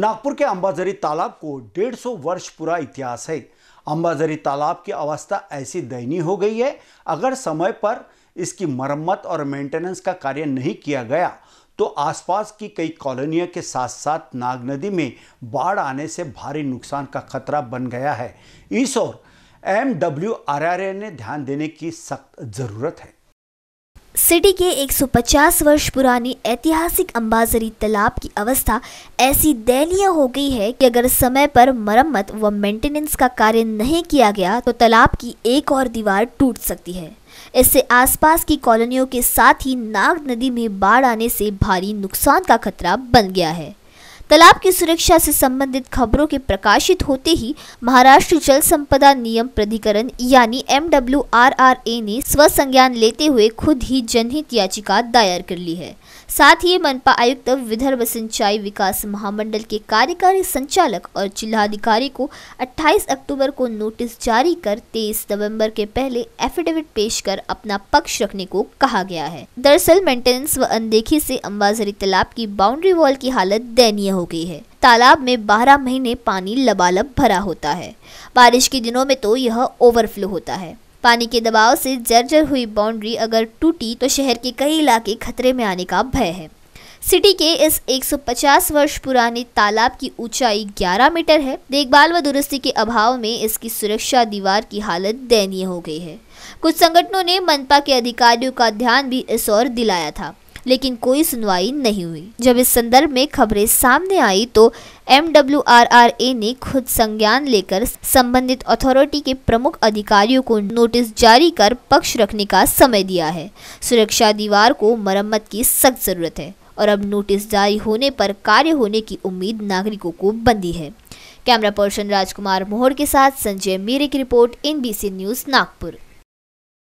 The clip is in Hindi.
नागपुर के अंबाजरी तालाब को 150 वर्ष पूरा इतिहास है अंबाजरी तालाब की अवस्था ऐसी दयनीय हो गई है अगर समय पर इसकी मरम्मत और मेंटेनेंस का कार्य नहीं किया गया तो आसपास की कई कॉलोनियों के साथ साथ नाग नदी में बाढ़ आने से भारी नुकसान का खतरा बन गया है इस ओर M W R R A ने ध्यान देने की सख्त ज़रूरत है सिटी के 150 वर्ष पुरानी ऐतिहासिक अंबाजरी तालाब की अवस्था ऐसी दयनीय हो गई है कि अगर समय पर मरम्मत व मेंटेनेंस का कार्य नहीं किया गया तो तालाब की एक और दीवार टूट सकती है इससे आसपास की कॉलोनियों के साथ ही नाग नदी में बाढ़ आने से भारी नुकसान का खतरा बन गया है तालाब की सुरक्षा से संबंधित खबरों के प्रकाशित होते ही महाराष्ट्र जल संपदा नियम प्राधिकरण यानी एम ने स्व संज्ञान लेते हुए खुद ही जनहित याचिका दायर कर ली है साथ ही मनपा आयुक्त विदर्भ सिंचाई विकास महामंडल के कार्यकारी संचालक और जिलाधिकारी को 28 अक्टूबर को नोटिस जारी कर 23 नवंबर के पहले एफिडेविट पेश कर अपना पक्ष रखने को कहा गया है दरअसल मेंटेनेंस व अनदेखी से अंबाजरी तालाब की बाउंड्री वॉल की हालत दयनीय हो गई है तालाब में 12 महीने पानी लबालब भरा होता है बारिश के दिनों में तो यह ओवरफ्लो होता है पानी के दबाव से जर्जर हुई बाउंड्री अगर टूटी तो शहर के कई इलाके खतरे में आने का भय है सिटी के इस 150 वर्ष पुराने तालाब की ऊंचाई 11 मीटर है देखभाल व दुरुस्ती के अभाव में इसकी सुरक्षा दीवार की हालत दयनीय हो गई है कुछ संगठनों ने मनपा के अधिकारियों का ध्यान भी इस ओर दिलाया था लेकिन कोई सुनवाई नहीं हुई जब इस संदर्भ में खबरें सामने आई तो एम ने खुद संज्ञान लेकर संबंधित अथॉरिटी के प्रमुख अधिकारियों को नोटिस जारी कर पक्ष रखने का समय दिया है सुरक्षा दीवार को मरम्मत की सख्त ज़रूरत है और अब नोटिस जारी होने पर कार्य होने की उम्मीद नागरिकों को बंदी है कैमरा पर्सन राजकुमार मोहर के साथ संजय मीरे की रिपोर्ट एनबीसी न्यूज़ नागपुर